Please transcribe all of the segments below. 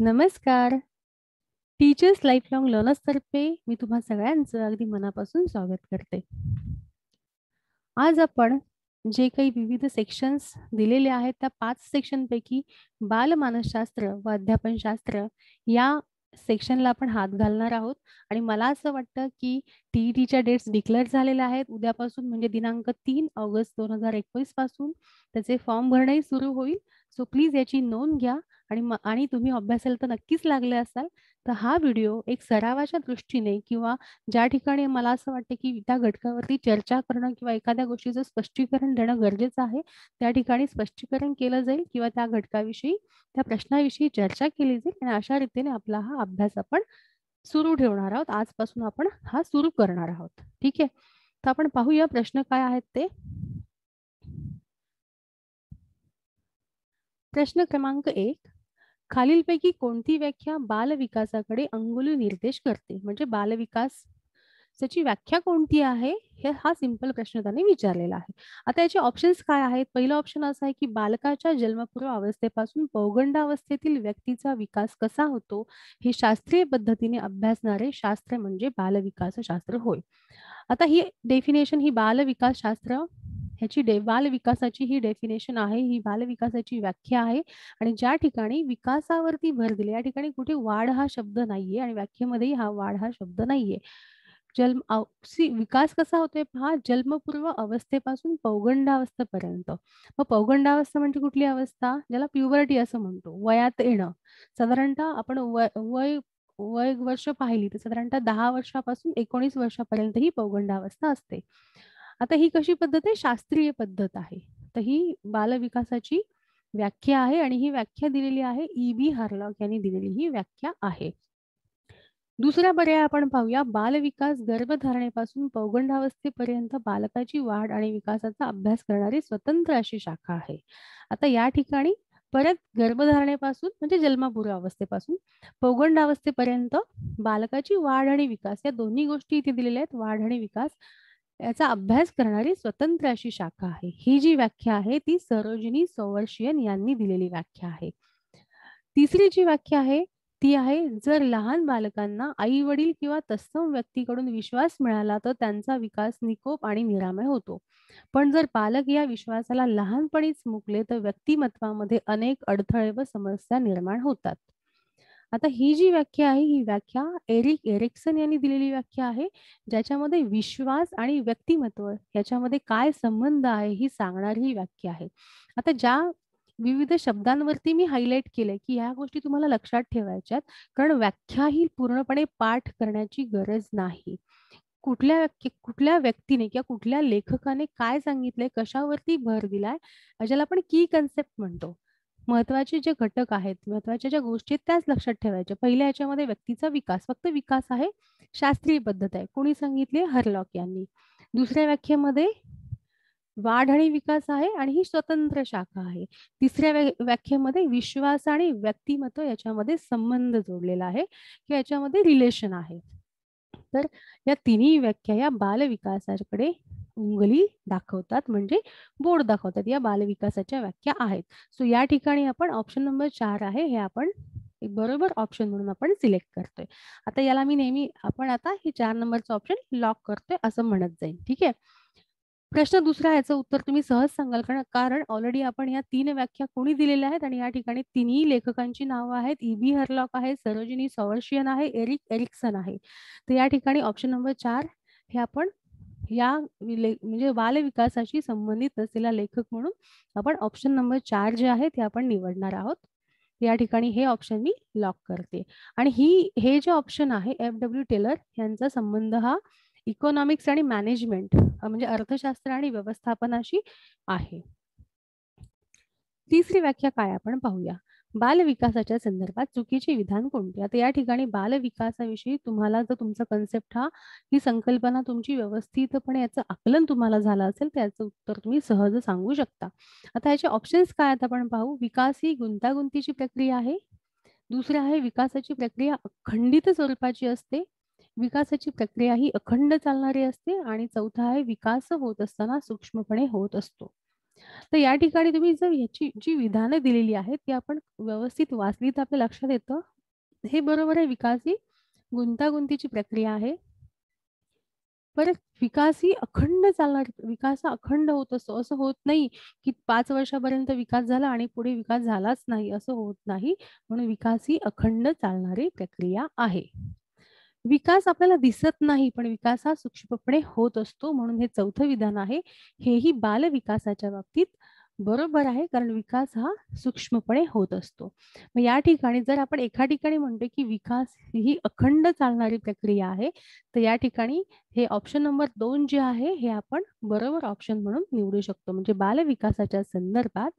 नमस्कार teachers life long learners तर्फे मी तुम्हा सगळ्यांचं अगदी मनापासून स्वागत करते आज आपण जे काही विविध सेक्शन्स दिलेले आहेत त्या पाच सेक्शनपैकी बालमानसशास्त्र व अध्यापनशास्त्र या सेक्शनला आपण हात घालणार आहोत आणि मला असं वाटतं की टी डेट्स डिक्लेअर झालेल्या आहेत उद्यापासून म्हणजे दिनांक तीन ऑगस्ट दोन हजार एकवीस पासून त्याचे फॉर्म भरणंही सुरू होईल सो प्लीज याची नोंद घ्या आणि आणि तुम्ही अभ्यासाला तर नक्कीच लागले असाल तर हा व्हिडिओ एक सरावाच्या दृष्टीने किंवा ज्या ठिकाणी मला असं वाटतं की त्या घटकावरती चर्चा करणं किंवा एखाद्या गोष्टीचं स्पष्टीकरण देणं गरजेचं आहे त्या ठिकाणी स्पष्टीकरण केलं जाईल किंवा त्या घटकाविषयी त्या प्रश्नाविषयी चर्चा केली जाईल आणि अशा रीतीने आपला हा अभ्यास आपण सुरू ठेवणार आहोत आजपासून आपण हा सुरू करणार आहोत ठीक आहे तर आपण पाहूया प्रश्न काय आहेत ते प्रश्न क्रमांक एक खालीलपैकी कोणती व्याख्या बाल विकासाकडे अंगुली निर्देश करते म्हणजे विकास त्याची व्याख्या कोणती आहे हे हा सिंपल प्रश्न त्यांनी विचारलेला आहे आता याचे ऑप्शन्स काय आहेत पहिला ऑप्शन असा आहे की बालकाच्या जन्मपूर्व अवस्थेपासून पौगंडावस्थेतील व्यक्तीचा विकास कसा होतो हे शास्त्रीय पद्धतीने अभ्यासणारे शास्त्र म्हणजे बालविकास शास्त्र होय आता ही डेफिनेशन ही बालविकास शास्त्र ह्याची डे विकासाची ही डेफिनेशन आहे ही विकासाची व्याख्या आहे आणि ज्या ठिकाणी विकासावरती भर दिली या ठिकाणी कुठे वाढ हा शब्द नाहीये आणि व्याख्येमध्ये हा वाढ हा शब्द नाहीये जन्म विकास कसा होतोय हा जन्मपूर्व अवस्थेपासून पौगंडावस्थेपर्यंत मग पौगंडावस्था म्हणजे कुठली अवस्था ज्याला प्युबर्टी असं म्हणतो वयात येणं साधारणतः आपण वय वय वय वर्ष पाहिली तर साधारणतः दहा वर्षापासून एकोणीस वर्षापर्यंत ही पौगंडावस्था असते आता ही कशी पद्धत आहे शास्त्रीय पद्धत आहे तर ही बालविकासाची व्याख्या आहे आणि ही व्याख्या दिलेली आहे ई बी हार्लॉक यांनी दिलेली ही व्याख्या आहे दुसरा पर्याय आपण पाहूया बालविकास गर्भधारणेपासून पौगंडावस्थेपर्यंत बालकाची वाढ आणि विकासाचा अभ्यास करणारी स्वतंत्र अशी शाखा आहे आता या ठिकाणी परत गर्भधारणेपासून म्हणजे जन्मापूर्व अवस्थेपासून पौगंडावस्थेपर्यंत बालकाची वाढ आणि विकास या दोन्ही गोष्टी इथे दिलेल्या आहेत वाढ आणि विकास याचा अभ्यास करणारी स्वतंत्र अशी शाखा आहे ही जी व्याख्या आहे ती सरोजिनी सौवर्षियन यांनी दिलेली व्याख्या आहे तिसरी जी व्याख्या आहे ती आहे जर लहान बालकांना आई वडील किंवा तत्सम व्यक्तीकडून विश्वास मिळाला तर त्यांचा विकास निकोप आणि निरामय होतो पण जर पालक या विश्वासाला लहानपणीच मुकले तर व्यक्तिमत्वामध्ये अनेक अडथळे व समस्या निर्माण होतात आता ही जी व्याख्या आहे ही व्याख्या एरिक एरिक्सन यांनी दिलेली व्याख्या आहे ज्याच्यामध्ये विश्वास आणि व्यक्तिमत्व याच्यामध्ये काय संबंध आहे ही सांगणारी ही व्याख्या आहे आता ज्या विविध शब्दांवरती मी हायलाईट केलंय की ह्या गोष्टी तुम्हाला लक्षात ठेवायच्यात कारण व्याख्या ही पूर्णपणे पाठ करण्याची गरज नाही कुठल्या कुठल्या व्यक्तीने किंवा कुठल्या लेखकाने काय सांगितलंय कशावरती भर दिलाय ज्याला आपण की कन्सेप्ट म्हणतो महत्वाचे जे घटक आहेत, महत्वाच्या ज्या गोष्टी आहेत त्याच लक्षात ठेवायच्या. पहिल्या याच्यामध्ये व्यक्तीचा विकास, फक्त विकास आहे, शास्त्रीय पद्धत आहे. कोणी सांगितली? हरलॉक यांनी. दुसऱ्या व्याख्येमध्ये वाढ आणि विकास आहे आणि ही स्वतंत्र शाखा आहे. तिसऱ्या व्याख्येमध्ये विश्वास आणि व्यक्तिमत्व याच्यामध्ये संबंध जोडलेला आहे किंवा याच्यामध्ये रिलेशन आहे. तर या तिन्ही व्याख्या या बालविकासाकडे उंगली दाखवतात म्हणजे बोर्ड दाखवतात या बालविकासाच्या व्याख्या आहेत सो या ठिकाणी आपण ऑप्शन नंबर चार आहे हे आपण एक बरोबर ऑप्शन म्हणून आपण सिलेक्ट करतोय आता याला मी नेहमी आपण आता हे चार नंबरचं ऑप्शन लॉक करतोय असं म्हणत जाईल ठीक आहे प्रश्न दुसरा याचं उत्तर तुम्ही सहज सांगाल कारण कारण ऑलरेडी आपण या तीन व्याख्या कोणी दिलेल्या आहेत आणि या ठिकाणी तिन्ही लेखकांची नावं आहेत ईबी e हरलॉक आहे सरोजिनी सॉवर्शियन आहे एरिक एरिक्सन आहे तर या ठिकाणी ऑप्शन नंबर चार हे आपण या म्हणजे बाल विकासाशी संबंधित असलेला लेखक म्हणून आपण ऑप्शन नंबर चार जे आहे ते आपण निवडणार आहोत या ठिकाणी हे ऑप्शन मी लॉक करते आणि ही हे जे ऑप्शन आहे एफ डब्ल्यू टेलर यांचा संबंध हा इकॉनॉमिक्स आणि मॅनेजमेंट म्हणजे अर्थशास्त्र आणि व्यवस्थापनाशी आहे तिसरी व्याख्या काय आपण पाहूया बालविकासाच्या संदर्भात चुकीचे विधान कोणते आता या ठिकाणी बालविकासाविषयी तुम्हाला जर तुमचा कन्सेप्ट हा ही संकल्पना तुमची व्यवस्थितपणे याचं आकलन तुम्हाला झालं असेल त्याचं उत्तर तुम्ही सहज सांगू शकता आता याचे ऑप्शन्स काय आहेत आपण पाहू विकास ही गुंतागुंतीची प्रक्रिया आहे दुसरे आहे विकासाची प्रक्रिया अखंडित स्वरूपाची असते विकासाची प्रक्रिया ही अखंड चालणारी असते आणि चौथा आहे विकास होत असताना सूक्ष्मपणे होत असतो तर या ठिकाणी तुम्ही जर याची जी विधानं दिलेली आहेत ती आपण व्यवस्थित वाचली तर आपल्या लक्षात येतं हे बरोबर आहे विकास ही गुंतागुंतीची प्रक्रिया आहे परत विकास ही अखंड चालणार विकास अखंड होत असतो असं होत नाही की पाच वर्षापर्यंत विकास झाला आणि पुढे विकास झालाच नाही असं होत नाही म्हणून विकास ही अखंड चालणारी प्रक्रिया आहे विकास आपल्याला दिसत नाही पण विकास हा सूक्ष्मपणे होत असतो म्हणून हे चौथं विधान आहे हेही बालविकासाच्या बाबतीत बरोबर आहे कारण विकास हा सूक्ष्मपणे होत असतो मग या ठिकाणी जर आपण एका ठिकाणी म्हणतो की विकास ही अखंड चालणारी प्रक्रिया आहे तर या ठिकाणी हे ऑप्शन नंबर दोन जे आहे हे आपण बरोबर ऑप्शन म्हणून निवडू शकतो म्हणजे बालविकासाच्या संदर्भात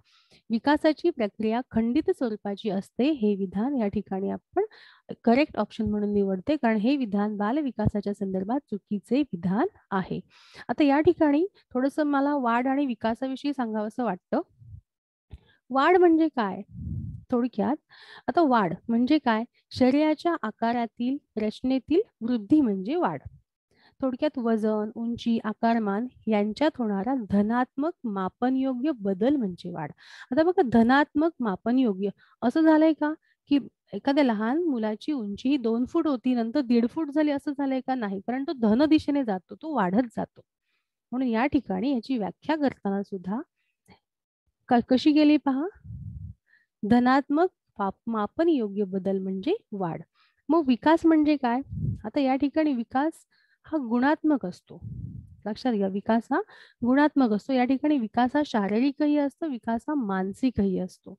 विकासाची प्रक्रिया खंडित स्वरूपाची असते हे विधान या ठिकाणी आपण करेक्ट ऑप्शन म्हणून निवडते कारण हे विधान बालविकासाच्या संदर्भात चुकीचे विधान आहे आता या ठिकाणी थोडस मला वाढ आणि विकासाविषयी सांगावं असं वाटतं वाटतं वाढ म्हणजे काय थोडक्यात आता वाढ म्हणजे काय शरीराच्या आकारातील रचनेतील वृद्धी म्हणजे वाढ थोडक्यात वजन उंची आकारमान यांच्यात होणारा धनात्मक मापन योग्य बदल म्हणजे वाढ आता बघा धनात्मक मापन योग्य असं झालंय का की एखाद्या लहान मुलाची उंची ही दोन फूट होती नंतर दीड फूट झाली असं झालंय का नाही कारण तो धन दिशेने जातो तो वाढत जातो म्हणून या ठिकाणी याची व्याख्या करताना सुद्धा कशी गेली पहा धनात्मक मापन योग्य बदल म्हणजे वाढ मग विकास म्हणजे काय आता या ठिकाणी विकास हा गुणात्मक असतो लक्षात घ्या विकास हा गुणात्मक असतो या ठिकाणी विकास हा शारीरिकही असतो विकास हा मानसिकही असतो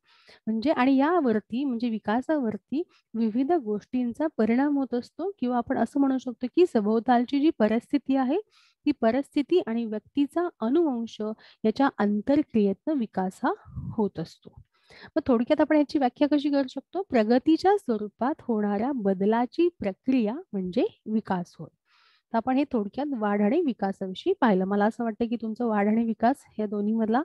म्हणजे आणि यावरती म्हणजे विकासावरती विविध गोष्टींचा परिणाम होत असतो किंवा आपण असं म्हणू शकतो की सभोवतालची जी परिस्थिती आहे ही परिस्थिती आणि व्यक्तीचा अनुवंश याच्या अंतरक्रियेतनं विकास हा होत असतो मग थोडक्यात आपण याची व्याख्या कशी करू शकतो प्रगतीच्या स्वरूपात होणाऱ्या बदलाची प्रक्रिया म्हणजे विकास होय तर आपण हे थोडक्यात वाढ आणि विकासाविषयी पाहिलं मला असं वाटतं की तुमचं वाढ आणि विकास या दोन्ही मधला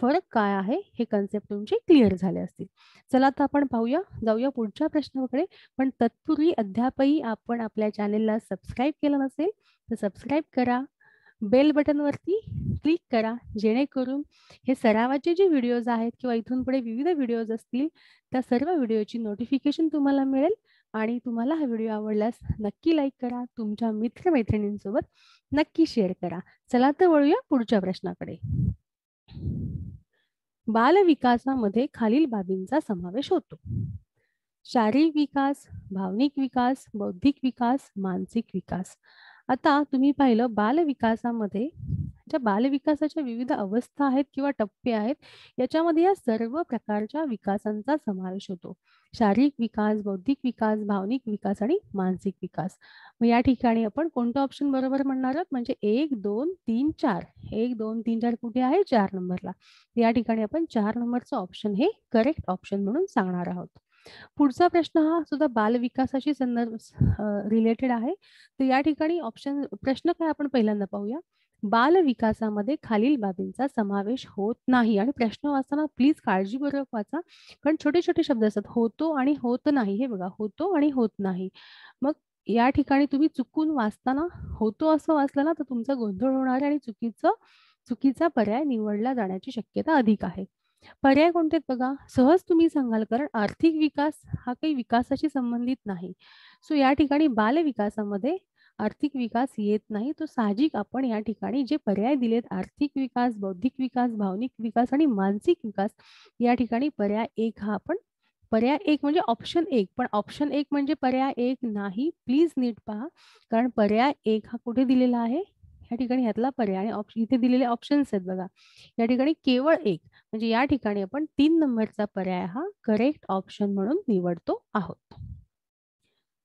फरक काय आहे हे कन्सेप्ट तुमचे क्लिअर झाले असतील चला आता आपण पाहूया जाऊया पुढच्या प्रश्नाकडे पण तत्पूर्वी अद्यापही आपण आपल्या चॅनेलला सबस्क्राईब केलं नसेल तर सबस्क्राईब करा बेल बटन वरती क्लिक करा जेणेकरून हे सरावाचे जे व्हिडिओज आहेत किंवा इथून पुढे विविध व्हिडिओज असतील त्या सर्व व्हिडिओची नोटिफिकेशन तुम्हाला मिळेल आणि तुम्हाला हा व्हिडिओ आवडल्यास नक्की लाईक करा तुमच्या मित्रमैत्रिणींसोबत नक्की शेअर करा चला तर वळूया पुढच्या प्रश्नाकडे बालविकासामध्ये खालील बाबींचा समावेश होतो शारीरिक विकास भावनिक विकास बौद्धिक विकास मानसिक विकास आता तुम्ही पाहिलं बालविकासामध्ये ज्या बालविकासाच्या विविध अवस्था आहेत किंवा टप्पे आहेत याच्यामध्ये या सर्व प्रकारच्या विकासांचा समावेश होतो शारीरिक विकास बौद्धिक विकास भावनिक विकास आणि मानसिक विकास मग या ठिकाणी आपण कोणतं ऑप्शन बरोबर म्हणणार आहोत म्हणजे एक दोन तीन चार एक दोन तीन चार कुठे आहे चार नंबरला या ठिकाणी आपण चार नंबरचं ऑप्शन हे करेक्ट ऑप्शन म्हणून सांगणार आहोत पुढचा प्रश्न हा सुद्धा बालविकासाशी संदर्भ रिलेटेड आहे तर या ठिकाणी ऑप्शन प्रश्न काय आपण पहिल्यांदा पाहूया बाल विकासामध्ये खालील बाबींचा समावेश होत नाही आणि प्रश्न वाचताना प्लीज काळजीपूर्वक वाचा कारण छोटे छोटे शब्द असतात होतो आणि होत नाही हे बघा होतो आणि होत नाही मग या ठिकाणी तुम्ही चुकून वाचताना होतो असं वाचलं ना तर तुमचा गोंधळ होणार आणि चुकीचं चुकीचा पर्याय निवडला जाण्याची शक्यता अधिक आहे पर्याय कोणते आहेत बघा सहज तुम्ही सांगाल कारण आर्थिक विकास हा काही विकासाशी संबंधित नाही सो या ठिकाणी बाल विकासामध्ये आर्थिक विकास येत नाही तो साहजिक आपण या ठिकाणी जे पर्याय दिलेत आर्थिक विकास बौद्धिक विकास भावनिक विकास आणि मानसिक विकास या ठिकाणी पर्याय एक हा आपण पर्याय एक म्हणजे ऑप्शन एक पण ऑप्शन एक म्हणजे पर्याय एक नाही प्लीज नीट पहा कारण पर्याय एक हा कुठे दिलेला आहे या ठिकाणी ह्यातला पर्याय आणि ऑप्शन इथे दिलेले ऑप्शन्स आहेत बघा या ठिकाणी केवळ एक म्हणजे या ठिकाणी आपण तीन नंबरचा पर्याय हा करेक्ट ऑप्शन म्हणून निवडतो आहोत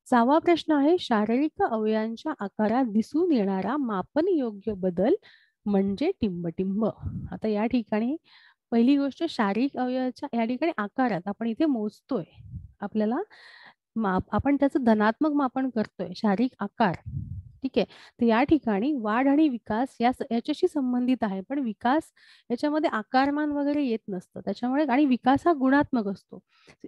सहावा प्रश्न आहे शारीरिक अवयवांच्या आकारात दिसून येणारा मापन योग्य बदल म्हणजे टिंबटिंब आता या ठिकाणी पहिली गोष्ट शारीरिक अवयवाच्या या ठिकाणी आकारात आपण इथे मोजतोय आपल्याला माप आपण त्याचं धनात्मक मापन करतोय शारीरिक आकार ठीक आहे तर या ठिकाणी वाढ आणि विकास याच्याशी संबंधित आहे पण विकास याच्यामध्ये आकारमान वगैरे येत नसतं त्याच्यामुळे आणि विकास हा गुणात्मक असतो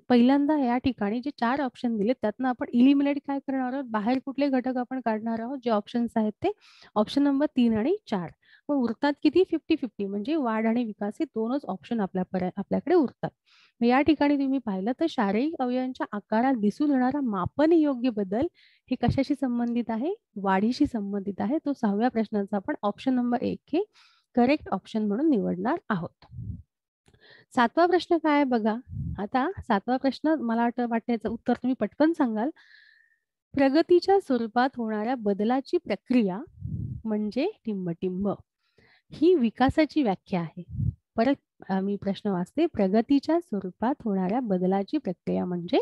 पहिल्यांदा या ठिकाणी जे चार ऑप्शन दिले त्यातनं आपण इलिमिनेट काय करणार आहोत बाहेर कुठले घटक आपण काढणार आहोत जे ऑप्शन्स आहेत ते ऑप्शन नंबर तीन आणि चार पण उरतात किती फिफ्टी फिफ्टी म्हणजे वाढ आणि विकास हे दोनच ऑप्शन आपल्या आपल्याकडे उरतात या ठिकाणी तुम्ही पाहिलं तर शारीरिक अवयवांच्या आकारात दिसून येणारा मापन योग्य बदल हे कशाशी संबंधित आहे वाढीशी संबंधित आहे तो सहाव्या प्रश्नाचा आपण ऑप्शन नंबर एक हे करेक्ट ऑप्शन म्हणून निवडणार आहोत सातवा प्रश्न काय आहे बघा आता सातवा प्रश्न मला वाटतं याचं उत्तर तुम्ही पटकन सांगाल प्रगतीच्या स्वरूपात होणाऱ्या बदलाची प्रक्रिया म्हणजे टिंबटिंब ही विकासाची व्याख्या आहे परत मी प्रश्न वाचते प्रगतीच्या स्वरूपात होणाऱ्या बदलाची प्रक्रिया म्हणजे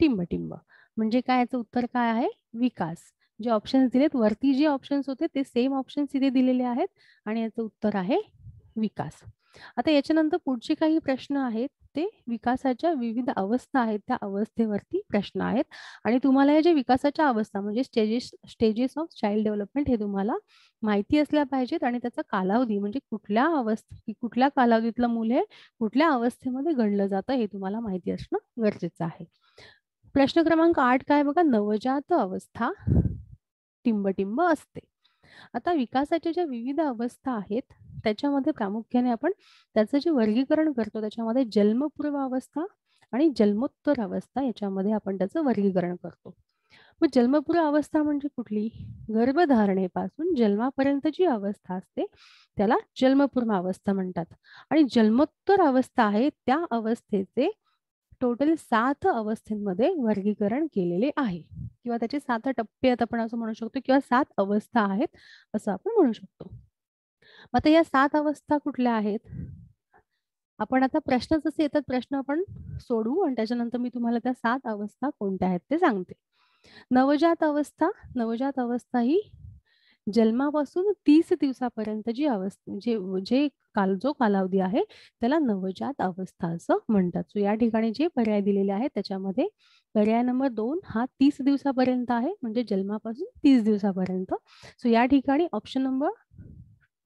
टिंबटिंब म्हणजे काय याचं उत्तर काय आहे विकास जे ऑप्शन्स दिलेत वरती जे ऑप्शन्स होते ते सेम ऑप्शन्स इथे दिलेले आहेत आणि याचं उत्तर आहे विकास आता याच्यानंतर पुढचे काही प्रश्न आहेत ते विकासाच्या विविध अवस्था आहेत त्या अवस्थेवरती प्रश्न आहेत आणि तुम्हाला हे जे विकासाच्या अवस्था म्हणजे stages stages of child development हे तुम्हाला माहिती असल्या पाहिजेत आणि त्याचा कालावधी म्हणजे कुठल्या अवस्थे कुठल्या कालावधीतलं मुले हे कुठल्या अवस्थेमध्ये घडलं जातं हे तुम्हाला माहिती असणं गरजेचं आहे प्रश्न क्रमांक आठ काय बघा नवजात अवस्था टिंबटिंब असते आता विकासाच्या ज्या विविध अवस्था आहेत त्याच्यामध्ये प्रामुख्याने आपण त्याचं जे वर्गीकरण करतो त्याच्यामध्ये जन्मपूर्व अवस्था आणि जन्मोत्तर अवस्था याच्यामध्ये आपण त्याचं वर्गीकरण करतो मग जन्मपूर्व अवस्था म्हणजे कुठली गर्भधारणेपासून जन्मापर्यंत जी अवस्था असते त्याला जन्मपूर्व अवस्था म्हणतात आणि जन्मोत्तर अवस्था आहे त्या अवस्थेचे टोटल सात अवस्थेमध्ये वर्गीकरण केलेले आहे किंवा त्याचे सात टप्पे आता आपण असं म्हणू शकतो किंवा सात अवस्था आहेत असं आपण म्हणू शकतो मग आता या सात अवस्था कुठल्या आहेत आपण आता प्रश्न जसे येतात प्रश्न आपण सोडवू आणि त्याच्यानंतर मी तुम्हाला त्या सात अवस्था कोणत्या आहेत ते सांगते नवजात अवस्था नवजात अवस्था ही जन्मापासून तीस दिवसापर्यंत जी अवस्था जे जे काल जो कालावधी आहे त्याला नवजात अवस्था असं म्हणतात सो या ठिकाणी जे पर्याय दिलेले आहेत त्याच्यामध्ये पर्याय नंबर दोन हा तीस दिवसापर्यंत आहे म्हणजे जन्मापासून तीस दिवसापर्यंत सो या ठिकाणी ऑप्शन नंबर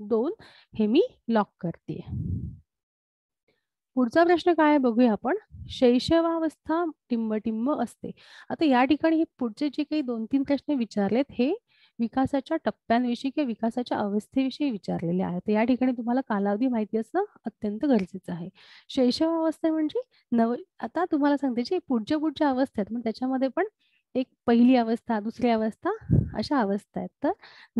दोन हे मी लॉक करते पुढचा प्रश्न काय बघूया आपण शैशवावस्था टिंबटिंब असते आता या ठिकाणी हे पुढचे जे काही दोन तीन प्रश्न विचारलेत हे विकासाच्या टप्प्यांविषयी किंवा विकासाच्या अवस्थेविषयी विचारलेले आहे तर या ठिकाणी तुम्हाला कालावधी माहिती असणं अत्यंत गरजेचं आहे शैशवावस्था म्हणजे नव आता तुम्हाला सांगते जे पुढच्या पुढच्या अवस्थेत मग त्याच्यामध्ये पण एक पहिली अवस्था दुसरी अवस्था अशा अवस्था आहेत तर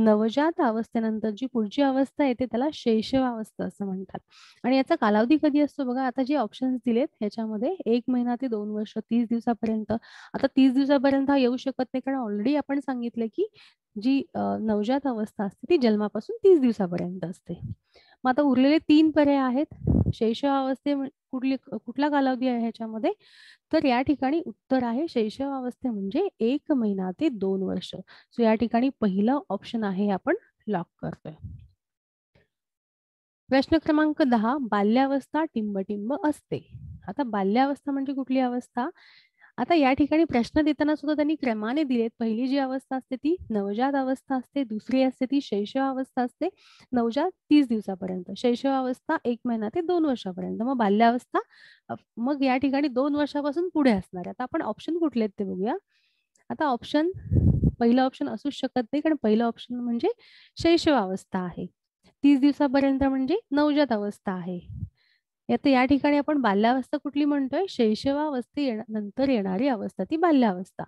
नवजात अवस्थेनंतर जी पुढची अवस्था येते त्याला अवस्था असं म्हणतात आणि याचा कालावधी कधी असतो बघा आता जे ऑप्शन्स दिलेत ह्याच्यामध्ये एक महिना ते दोन वर्ष तीस दिवसापर्यंत आता तीस दिवसापर्यंत हा येऊ शकत नाही कारण ऑलरेडी आपण सांगितलं की जी नवजात अवस्था असते ती जन्मापासून तीस दिवसापर्यंत असते मग आता उरलेले तीन पर्याय आहेत अवस्थे कुठली कुठला कालावधी आहे ह्याच्यामध्ये तर या ठिकाणी उत्तर आहे शैशवावस्थे म्हणजे एक महिना ते दोन वर्ष सो या ठिकाणी पहिलं ऑप्शन आहे आपण लॉक करतोय प्रश्न क्रमांक दहा बाल्यावस्था टिंबटिंब असते आता बाल्यावस्था म्हणजे कुठली अवस्था आता या ठिकाणी प्रश्न देताना सुद्धा त्यांनी क्रमाने दिलेत पहिली जी अवस्था असते ती नवजात अवस्था असते दुसरी असते ती शैशव अवस्था असते नवजात तीस दिवसापर्यंत शैशव अवस्था एक महिना ते दोन वर्षापर्यंत मग बाल्यावस्था मग या ठिकाणी दोन वर्षापासून पुढे असणार आता आपण ऑप्शन कुठले आहेत ते बघूया आता ऑप्शन पहिलं ऑप्शन असूच शकत नाही कारण पहिलं ऑप्शन म्हणजे शैशव अवस्था आहे तीस दिवसापर्यंत म्हणजे नवजात अवस्था आहे आता या ठिकाणी आपण बाल्यावस्था कुठली म्हणतोय शैशवावस्थे नंतर येणारी अवस्था ती बाल्यावस्था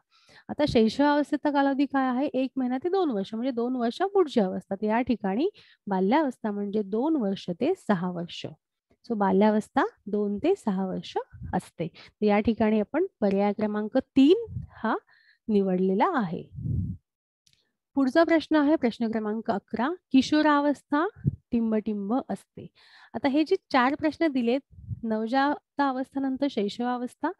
आता शैशवावस्थेचा कालावधी काय आहे एक महिना ते दोन वर्ष म्हणजे दोन वर्ष पुढची अवस्था या ठिकाणी बाल्यावस्था म्हणजे दोन वर्ष ते सहा वर्ष सो बाल्यावस्था दोन ते सहा वर्ष असते या ठिकाणी आपण पर्याय क्रमांक तीन हा निवडलेला आहे पुढचा प्रश्न आहे प्रश्न क्रमांक अकरा किशोरावस्था टिंबटिंब असते आता हे जे चार प्रश्न दिलेत नवजात अवस्थानंतर शैशवावस्था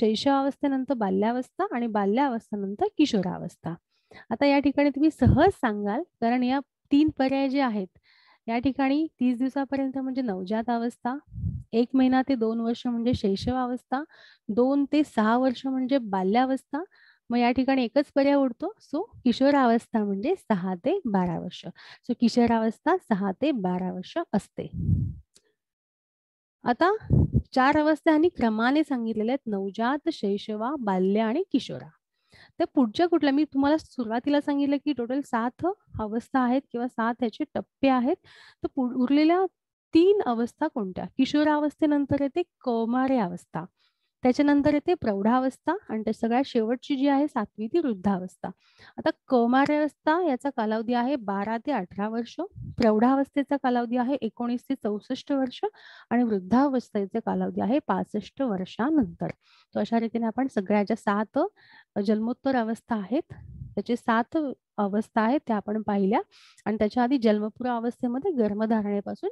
शैशवावस्थेनंतर बाल्यावस्था आणि बाल्यावस्थानंतर किशोरावस्था आता या ठिकाणी तुम्ही सहज सांगाल कारण या तीन पर्याय जे आहेत या ठिकाणी तीस दिवसापर्यंत म्हणजे नवजात अवस्था एक महिना ते दोन वर्ष म्हणजे शैशवावस्था दोन ते सहा वर्ष म्हणजे बाल्यावस्था मग या ठिकाणी एकच पर्याय उडतो सो किशोरावस्था म्हणजे सहा ते बारा वर्ष सो किशोरावस्था सहा ते बारा वर्ष असते आता चार अवस्था आणि क्रमाने सांगितलेल्या आहेत नवजात शैशवा बाल्य आणि किशोरा तर पुढच्या कुठल्या मी तुम्हाला सुरुवातीला सांगितलं की टोटल सात अवस्था आहेत किंवा सात याचे टप्पे आहेत तर उरलेल्या तीन अवस्था कोणत्या किशोरावस्थेनंतर येते कौमारे अवस्था त्याच्यानंतर येते प्रौढावस्था आणि त्या सगळ्यात शेवटची जी आहे सातवी ती वृद्धावस्था आता कौमार्यावस्था याचा कालावधी आहे बारा ते अठरा वर्ष प्रौढावस्थेचा कालावधी आहे एकोणीस ते चौसष्ट वर्ष आणि वृद्धावस्थेचा कालावधी आहे पासष्ट वर्षानंतर तो अशा रीतीने आपण सगळ्या ज्या सात जन्मोत्तर अवस्था आहेत त्याचे सात अवस्था आहेत त्या आपण पाहिल्या आणि त्याच्या आधी जन्मपूर्व अवस्थेमध्ये गर्भधारणेपासून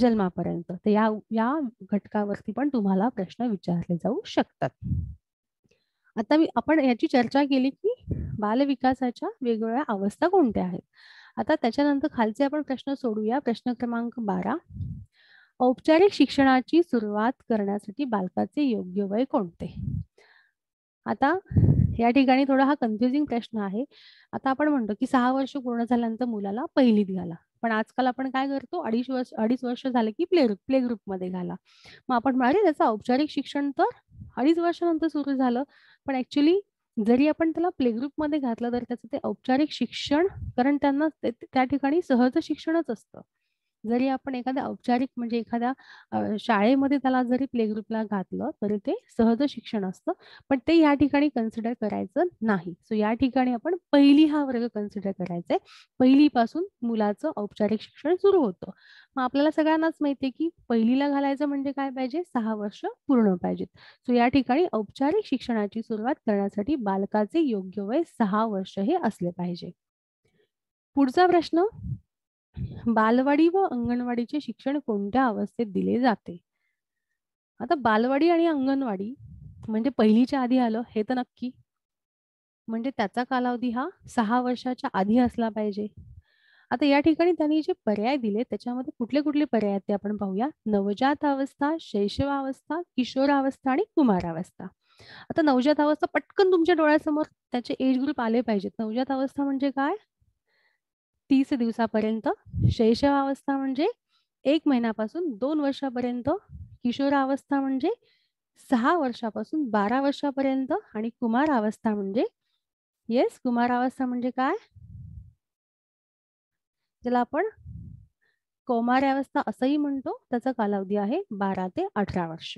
जन्मापर्यंत तर या या घटकावरती पण तुम्हाला प्रश्न विचारले जाऊ शकतात आता मी आपण याची चर्चा केली की बालविकासाच्या वेगवेगळ्या अवस्था कोणत्या आहेत आता त्याच्यानंतर खालचे आपण प्रश्न सोडूया प्रश्न क्रमांक बारा औपचारिक शिक्षणाची सुरुवात करण्यासाठी बालकाचे योग्य वय कोणते आता या ठिकाणी थोडा हा कन्फ्युजिंग प्रश्न आहे आता आपण म्हणतो की सहा वर्ष पूर्ण झाल्यानंतर मुलाला पहिलीत घाला पण आजकाल आपण काय करतो अडीच वर्ष अडीच वर्ष झालं की प्ले प्ले मध्ये घाला मग आपण म्हणाले त्याचं औपचारिक शिक्षण तर अडीच वर्षानंतर सुरू झालं पण ऍक्च्युली जरी आपण त्याला प्ले ग्रुप मध्ये घातलं तर त्याचं ते औपचारिक शिक्षण कारण त्यांना त्या ठिकाणी सहज शिक्षणच असतं जरी आपण एखाद्या औपचारिक म्हणजे एखाद्या शाळेमध्ये त्याला जरी प्ले ग्रुपला घातलं तरी ते सहज शिक्षण असतं पण ते या ठिकाणी कन्सिडर करायचं नाही सो या ठिकाणी आपण पहिली हा वर्ग कन्सिडर करायचा आहे पहिलीपासून मुलाचं औपचारिक शिक्षण सुरू होतं मग आपल्याला सगळ्यांनाच माहितीये की पहिलीला घालायचं म्हणजे काय पाहिजे सहा वर्ष पूर्ण पाहिजेत सो या ठिकाणी औपचारिक शिक्षणाची सुरुवात करण्यासाठी बालकाचे योग्य वय सहा वर्ष हे असले पाहिजे पुढचा प्रश्न बालवाडी व अंगणवाडीचे शिक्षण कोणत्या अवस्थेत दिले जाते आता बालवाडी आणि अंगणवाडी म्हणजे पहिलीच्या आधी आलं हे तर नक्की म्हणजे त्याचा कालावधी हा सहा वर्षाच्या आधी असला पाहिजे आता या ठिकाणी त्यांनी जे पर्याय दिले त्याच्यामध्ये कुठले कुठले पर्याय आहेत ते आपण पाहूया नवजात अवस्था शैशवावस्था किशोरावस्था आणि कुमारावस्था आता नवजात अवस्था पटकन तुमच्या डोळ्यासमोर त्याचे एज ग्रुप आले पाहिजेत नवजात अवस्था म्हणजे काय तीस दिवसापर्यंत शैशवावस्था म्हणजे एक महिन्यापासून दोन वर्षापर्यंत किशोरावस्था म्हणजे सहा वर्षापासून बारा वर्षापर्यंत आणि कुमार अवस्था म्हणजे येस अवस्था म्हणजे काय ज्याला आपण कौमार्यावस्था असंही म्हणतो त्याचा कालावधी आहे बारा ते अठरा वर्ष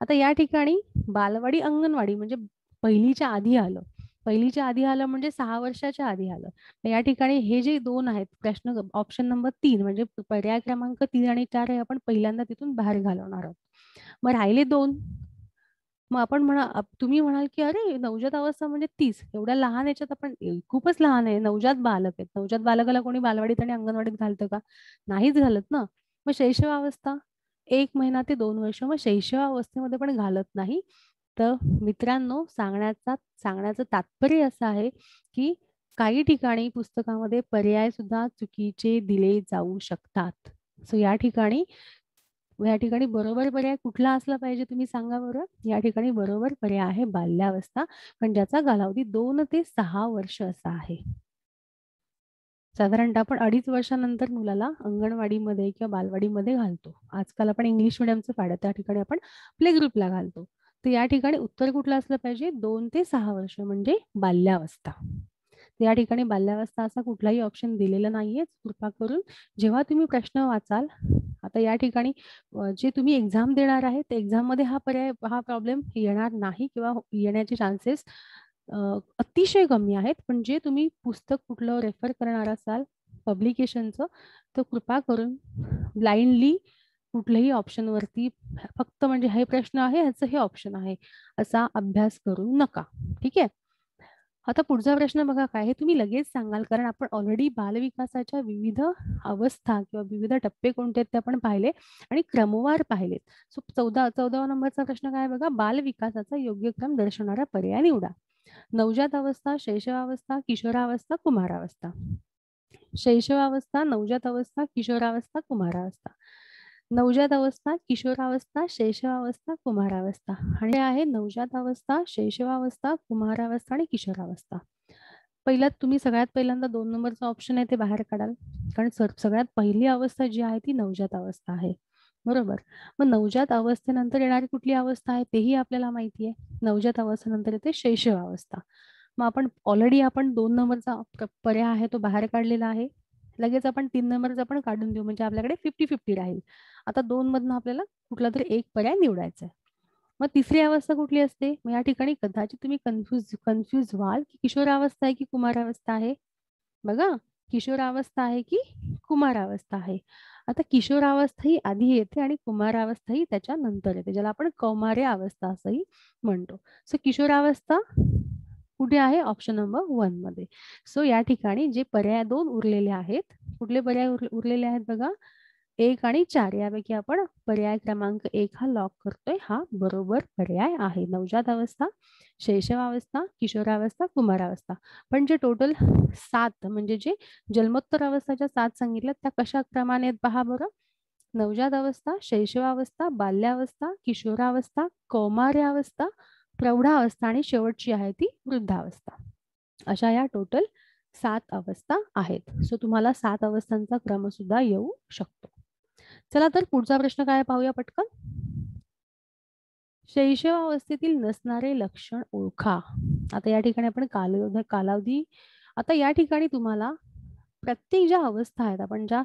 आता या ठिकाणी बालवाडी अंगणवाडी म्हणजे पहिलीच्या आधी आलं पहिलीच्या आधी आलं म्हणजे सहा वर्षाच्या आधी आलं या ठिकाणी हे जे दोन आहेत प्रश्न ऑप्शन नंबर तीन म्हणजे पर्याय क्रमांक तीन आणि चार हे आपण पहिल्यांदा तिथून बाहेर घालवणार आहोत मग राहिले दोन मग आपण म्हणा तुम्ही म्हणाल की अरे नवजात अवस्था म्हणजे तीस एवढ्या लहान याच्यात आपण खूपच लहान आहे नवजात बालक आहेत नवजात बालकाला कोणी बालवाडीत आणि अंगणवाडीत घालतं का नाहीच घालत ना मग शैशवावस्था एक महिना ते दोन वर्ष मग शैशवावस्थेमध्ये पण घालत नाही तर मित्रांनो सांगण्याचा सांगण्याचं तात्पर्य असं आहे की काही ठिकाणी पुस्तकामध्ये पर्याय सुद्धा चुकीचे दिले जाऊ शकतात सो या ठिकाणी या ठिकाणी बरोबर पर्याय कुठला असला पाहिजे तुम्ही सांगा बरं या ठिकाणी बरोबर पर्याय आहे बाल्यावस्था पण ज्याचा कालावधी दोन ते सहा वर्ष असा आहे साधारणतः आपण अडीच वर्षानंतर मुलाला अंगणवाडीमध्ये किंवा बालवाडीमध्ये घालतो आजकाल आपण इंग्लिश मिडियमचं पाडत त्या ठिकाणी आपण प्ले ग्रुपला घालतो तर या ठिकाणी उत्तर कुठलं असलं पाहिजे दोन ते सहा वर्ष म्हणजे बाल्यावस्था या ठिकाणी बाल्यावस्था असा कुठलाही ऑप्शन दिलेला नाहीये कृपा करून जेव्हा तुम्ही प्रश्न वाचाल आता या ठिकाणी जे तुम्ही एक्झाम देणार आहे ते एक्झाम मध्ये हा पर्याय हा प्रॉब्लेम येणार नाही किंवा हो, येण्याचे चान्सेस अतिशय कमी आहेत पण जे तुम्ही पुस्तक कुठलं रेफर करणार असाल पब्लिकेशनचं तर कृपा करून ब्लाइंडली कुठल्याही ऑप्शनवरती फक्त म्हणजे हे प्रश्न आहे ह्याच हे ऑप्शन आहे असा अभ्यास करू नका ठीक आहे आता पुढचा प्रश्न बघा काय हे तुम्ही लगेच सांगाल कारण आपण ऑलरेडी बालविकासाच्या विविध अवस्था किंवा विविध टप्पे कोणते आहेत ते आपण पाहिले आणि क्रमवार पाहिलेत सो चौदा चौदावा नंबरचा प्रश्न काय बघा बालविकासाचा योग्य क्रम दर्शवणारा पर्याय निवडा नवजात अवस्था शैशवावस्था किशोरावस्था कुमारावस्था शैशवावस्था नवजात अवस्था किशोरावस्था कुमारावस्था नवजात अवस्था किशोरावस्था शैशवावस्था कुमारावस्था आणि आहे नवजात अवस्था शैशवावस्था कुमारावस्था आणि किशोरावस्था पहिला तुम्ही सगळ्यात पहिल्यांदा दोन नंबरचा ऑप्शन आहे ते बाहेर काढाल कारण सगळ्यात पहिली अवस्था जी आहे ती नवजात अवस्था आहे बरोबर मग नवजात अवस्थेनंतर येणारी कुठली अवस्था आहे तेही आपल्याला माहिती आहे नवजात अवस्थेनंतर येते शैशव अवस्था मग आपण ऑलरेडी आपण दोन नंबरचा पर्याय आहे तो बाहेर काढलेला आहे लगेच आपण तीन नंबरचा पण काढून देऊ म्हणजे आपल्याकडे फिफ्टी फिफ्टी राहील आता दोन मधनं आपल्याला कुठला तरी एक पर्याय निवडायचा आहे मग तिसरी अवस्था कुठली असते मग या ठिकाणी कदाचित तुम्ही कन्फ्युज कन्फ्युज व्हाल की किशोरावस्था आहे की कुमारावस्था आहे बघा किशोरावस्था आहे की अवस्था आहे आता किशोरावस्था ही आधी येते आणि कुमारावस्था ही त्याच्या नंतर येते ज्याला आपण कौमारे अवस्था असंही म्हणतो सो किशोरावस्था कुठे आहे ऑप्शन नंबर वन मध्ये सो या ठिकाणी जे पर्याय दोन उरलेले आहेत कुठले पर्याय उरलेले आहेत बघा एक आणि चार यापैकी आपण पर्याय क्रमांक एक हा लॉक करतोय हा बरोबर पर्याय आहे नवजात अवस्था शैशवावस्था किशोरावस्था कुमारावस्था पण जे टोटल सात म्हणजे जे जन्मोत्तर अवस्था सात सांगितल्या त्या कशा क्रमाने पहा बरं नवजात अवस्था शैशवावस्था बाल्यावस्था किशोरावस्था कौमार्यावस्था प्रौढावस्था आणि शेवटची आहे ती वृद्धावस्था अशा या टोटल सात अवस्था आहेत सो तुम्हाला सात अवस्थांचा क्रम सुद्धा येऊ शकतो चला तर पुढचा प्रश्न काय पाहूया पटकन शैशवावस्थेतील नसणारे लक्षण ओळखा आता या ठिकाणी आपण काल कालावधी आता या ठिकाणी तुम्हाला प्रत्येक ज्या अवस्था आहेत आपण ज्या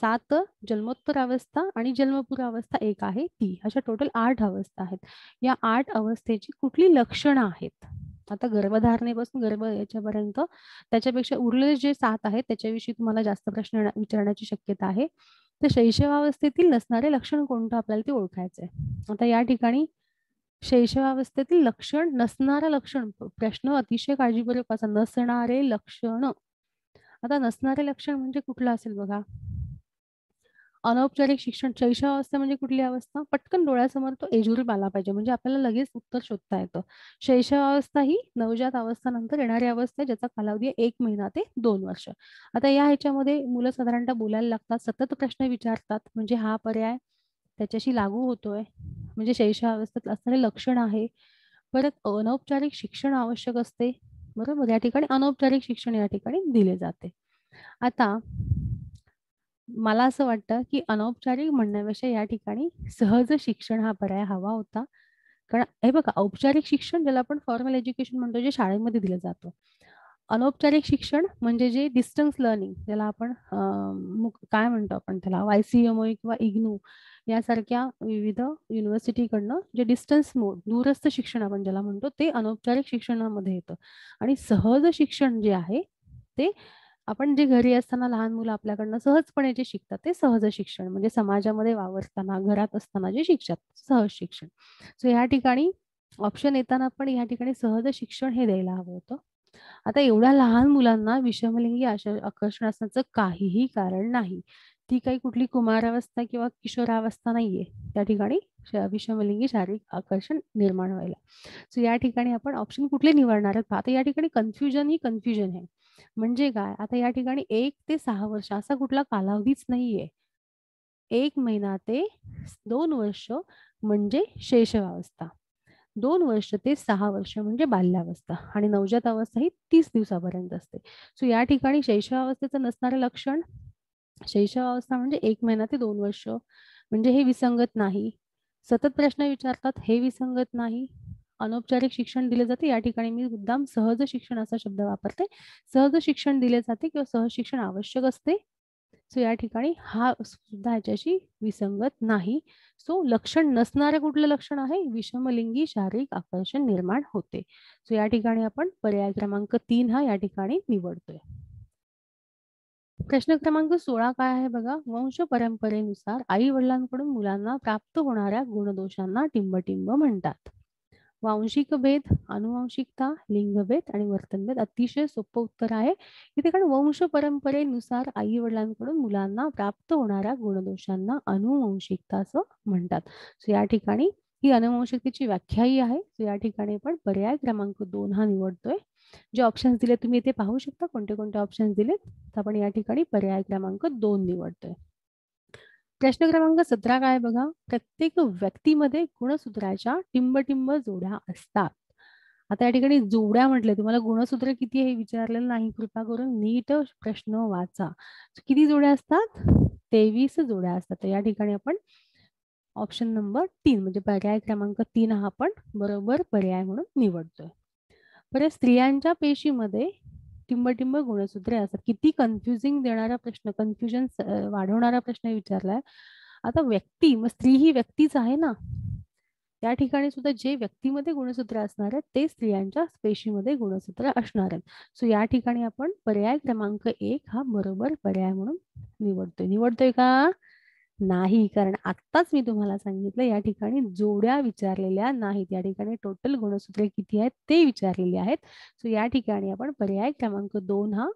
सात जन्मोत्तर अवस्था आणि जन्मपूर अवस्था एक आहे ती अशा टोटल आठ अवस्था आहेत या आठ अवस्थेची कुठली लक्षणं आहेत आता गर्भधारणेपासून गर्भ याच्यापर्यंत त्याच्यापेक्षा उरलेले जे सात आहेत त्याच्याविषयी तुम्हाला जास्त प्रश्न विचारण्याची शक्यता आहे तर शैशवावस्थेतील नसणारे लक्षण कोणतं आपल्याला ते ओळखायचंय आता या ठिकाणी शैशवावस्थेतील लक्षण नसणारं लक्षण प्रश्न अतिशय काळजीपूर्वक असा नसणारे लक्षण आता नसणारे लक्षण म्हणजे कुठलं असेल बघा अनौपचारिक शिक्षण शैशवावस्था म्हणजे कुठली अवस्था पटकन डोळ्यासमोर तो एजूर आला पाहिजे म्हणजे आपल्याला लगेच उत्तर शोधता येतं शैशवावस्था ही नवजात अवस्थानंतर येणारी अवस्था ज्याचा कालावधी एक महिना ते दोन वर्ष आता या ह्याच्यामध्ये मुलं साधारणतः बोलायला लागतात सतत प्रश्न विचारतात म्हणजे हा पर्याय त्याच्याशी लागू होतोय म्हणजे शैशवावस्थेत असणारे लक्षण आहे परत अनौपचारिक शिक्षण आवश्यक असते बरोबर या ठिकाणी अनौपचारिक शिक्षण या ठिकाणी दिले जाते आता मला असं वाटतं की अनौपचारिक म्हणण्यापेक्षा या ठिकाणी सहज शिक्षण हा पर्याय हवा होता कारण हे बघा औपचारिक शिक्षण ज्याला आपण फॉर्मल एज्युकेशन म्हणतो जे शाळेमध्ये दिलं जातो अनौपचारिक शिक्षण म्हणजे जे डिस्टन्स लर्निंग ज्याला आपण काय म्हणतो आपण त्याला वाय किंवा इग्नू यासारख्या विविध युनिव्हर्सिटीकडनं जे डिस्टन्स मोड दूरस्थ शिक्षण आपण ज्याला म्हणतो ते अनौपचारिक शिक्षणामध्ये येतं आणि सहज शिक्षण जे आहे ते आपण जे घरी असताना लहान मुलं आपल्याकडनं सहजपणे जे शिकतात ते सहज शिक्षण म्हणजे समाजामध्ये वावरताना घरात असताना जे शिक्षात सहज शिक्षण सो या ठिकाणी ऑप्शन येताना पण या ठिकाणी सहज शिक्षण हे द्यायला हवं होतं आता एवढ्या लहान मुलांना विषमलिंगी आकर्षण असण्याचं काहीही कारण नाही ती काही कुठली कुमारावस्था किंवा किशोरावस्था नाहीये त्या ठिकाणी विषमलिंगी शारीरिक आकर्षण निर्माण व्हायला सो या ठिकाणी आपण ऑप्शन कुठले निवडणार आहोत आता या ठिकाणी कन्फ्युजन ही कन्फ्युजन आहे म्हणजे काय आता या ठिकाणी एक ते सहा वर्ष असा कुठला कालावधीच नाहीये एक महिना ते दोन वर्ष म्हणजे शैशवावस्था दोन वर्ष ते सहा वर्ष म्हणजे बाल्यावस्था आणि नवजात अवस्था ही तीस दिवसापर्यंत असते सो या ठिकाणी शैशवावस्थेचं नसणारं लक्षण शैशवावस्था म्हणजे एक महिना ते दोन वर्ष म्हणजे हे विसंगत नाही सतत प्रश्न विचारतात हे विसंगत नाही अनौपचारिक शिक्षण दिले जाते या ठिकाणी मी मुद्दाम सहज शिक्षण असा शब्द वापरते सहज शिक्षण दिले जाते किंवा सहज शिक्षण आवश्यक असते सो या ठिकाणी हा सुद्धा याच्याशी विसंगत नाही सो लक्षण नसणारे कुठलं लक्षण आहे विषमलिंगी शारीरिक आकर्षण निर्माण होते सो या ठिकाणी आपण पर्याय क्रमांक तीन हा या ठिकाणी निवडतोय प्रश्न क्रमांक सोळा काय आहे बघा वंश परंपरेनुसार आई वडिलांकडून मुलांना प्राप्त होणाऱ्या गुणदोषांना टिंबटिंब म्हणतात वांशिक भेद अनुवांशिकता लिंगभेद आणि वर्तनभेद अतिशय सोपं उत्तर आहे इथे कारण वंश परंपरेनुसार आई वडिलांकडून मुलांना प्राप्त होणाऱ्या गुणदोषांना अनुवंशिकता असं म्हणतात सो या ठिकाणी ही अनुवंशिकतेची व्याख्याही आहे सो या ठिकाणी पण पर्याय क्रमांक दोन हा निवडतोय जे ऑप्शन्स दिले तुम्ही इथे पाहू शकता कोणते कोणते ऑप्शन्स दिलेत तर आपण या ठिकाणी पर्याय क्रमांक दोन निवडतोय प्रश्न क्रमांक सतरा काय बघा प्रत्येक व्यक्तीमध्ये गुणसूत्राच्या टिंबटिंब जोड्या असतात आता या ठिकाणी जोड्या म्हटले तुम्हाला गुणसूत्र किती हे विचारलेलं नाही कृपा करून नीट प्रश्न वाचा किती जोड्या असतात तेवीस जोड्या असतात तर या ठिकाणी आपण ऑप्शन नंबर तीन म्हणजे पर्याय क्रमांक तीन हा आपण बरोबर पर्याय म्हणून निवडतोय पर स्त्रियांच्या पेशीमध्ये टिंबटिंब गुणसूत्रे असतात किती कन्फ्युजिंग देणारा प्रश्न कन्फ्युजन वाढवणारा प्रश्न विचारलाय आता व्यक्ती मग स्त्री ही व्यक्तीच आहे ना त्या ठिकाणी सुद्धा जे व्यक्तीमध्ये गुणसूत्र असणार आहेत ते स्त्रियांच्या पेशीमध्ये गुणसूत्र असणार आहेत सो या ठिकाणी आपण पर्याय क्रमांक एक हा बरोबर पर्याय म्हणून निवडतोय निवडतोय का नाही कारण आत्ताच मी तुम्हाला सांगितलं या ठिकाणी जोड्या विचारलेल्या नाहीत या ठिकाणी टोटल गुणसूत्रे किती आहेत ते विचारलेले आहेत सो या ठिकाणी आपण पर्याय क्रमांक दोन हा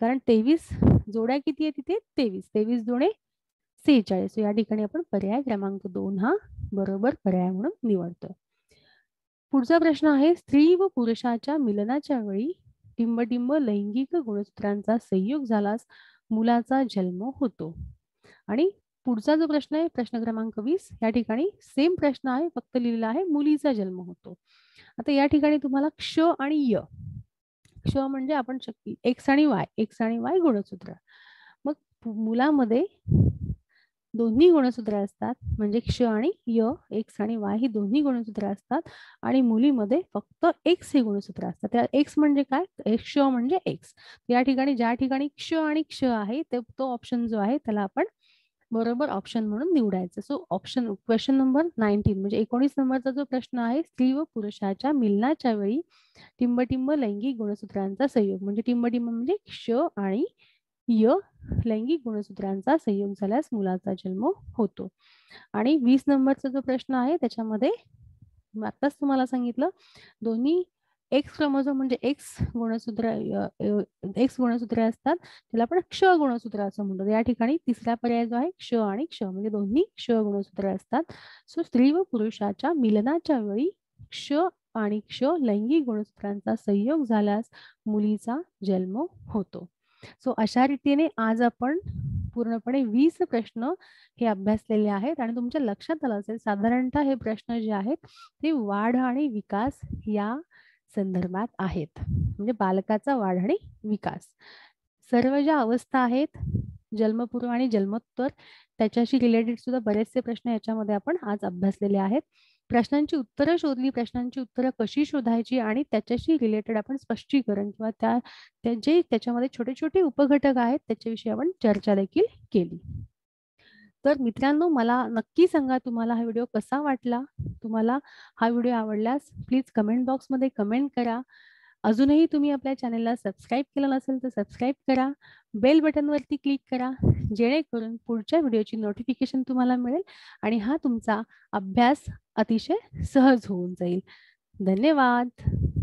कारण तेवीस जोड्या किती आहे तिथे तेवीस तेवीस जोडे सेहेचाळीस या ठिकाणी आपण पर्याय क्रमांक दोन हा बरोबर पर्याय म्हणून निवडतो पुढचा प्रश्न आहे स्त्री व पुरुषाच्या मिलनाच्या वेळी टिंबटिंब लैंगिक गुणसूत्रांचा संयोग झाल्यास मुलाचा जन्म होतो आणि पुढचा जो प्रश्न आहे प्रश्न क्रमांक वीस या ठिकाणी सेम प्रश्न आहे फक्त लिहिलेला आहे मुलीचा जन्म होतो आता या ठिकाणी तुम्हाला क्ष आणि य क्ष म्हणजे आपण शक्ती एक्स आणि वाय एक्स आणि वाय गुणसूत्र मग मुलामध्ये दोन्ही गुणसूत्र असतात म्हणजे क्ष आणि य एक्स आणि वाय ही दोन्ही गुणसूत्र असतात आणि मुलीमध्ये फक्त एक्स ही गुणसूत्र असतात त्या एक्स म्हणजे काय क्ष म्हणजे एक्स या ठिकाणी ज्या ठिकाणी क्ष आणि क्ष आहे ते तो ऑप्शन जो आहे त्याला आपण बरोबर ऑप्शन म्हणून निवडायचं so option question number nineteen म्हणजे एकोणीस नंबरचा जो प्रश्न आहे स्त्री व पुरुषाच्या मिलनाच्या वेळी टिंबटिंब लैंगिक गुणसूत्रांचा संयोग म्हणजे टिंबटिंब म्हणजे क्ष आणि य लैंगिक गुणसूत्रांचा संयोग झाल्यास मुलाचा जन्म होतो आणि वीस नंबरचा जो प्रश्न आहे त्याच्यामध्ये आत्ताच तुम्हाला सांगितलं दोन्ही एक्स क्रोमोझोम म्हणजे एक्स गुणसूत्र एक्स गुणसूत्र असतात त्याला आपण क्ष गुणसूत्र असं म्हणतो या ठिकाणी तिसरा पर्याय जो आहे क्ष आणि क्ष म्हणजे दोन्ही क्ष गुणसूत्र असतात सो स्त्री व पुरुषाच्या मिलनाच्या वेळी क्ष आणि क्ष लैंगिक गुणसूत्रांचा संयोग झाल्यास मुलीचा जन्म होतो सो अशा रीतीने आज आपण पूर्णपणे वीस प्रश्न हे अभ्यासलेले आहेत आणि तुमच्या लक्षात आलं असेल साधारणतः हे प्रश्न जे आहेत ते वाढ आणि विकास या संदर्भात आहेत म्हणजे बालकाचा वाढ आणि विकास सर्व ज्या अवस्था आहेत जन्मपूर्व आणि जन्मोत्तर त्याच्याशी रिलेटेड सुद्धा बरेचसे प्रश्न याच्यामध्ये आपण आज अभ्यासलेले आहेत प्रश्नांची उत्तरं शोधली प्रश्नांची उत्तरं कशी शोधायची आणि त्याच्याशी रिलेटेड आपण स्पष्टीकरण किंवा त्या जे त्याच्यामध्ये छोटे छोटे उपघटक आहेत त्याच्याविषयी आपण चर्चा देखील केली तर मित्रांनो मला नक्की सांगा तुम्हाला हा व्हिडिओ कसा वाटला तुम्हाला हा व्हिडिओ आवडल्यास प्लीज कमेंट बॉक्समध्ये कमेंट करा अजूनही तुम्ही आपल्या चॅनेलला सबस्क्राईब केलं नसेल तर सबस्क्राईब करा बेल बटनवरती क्लिक करा जेणेकरून पुढच्या व्हिडिओची नोटिफिकेशन तुम्हाला मिळेल आणि हा तुमचा अभ्यास अतिशय सहज होऊन जाईल धन्यवाद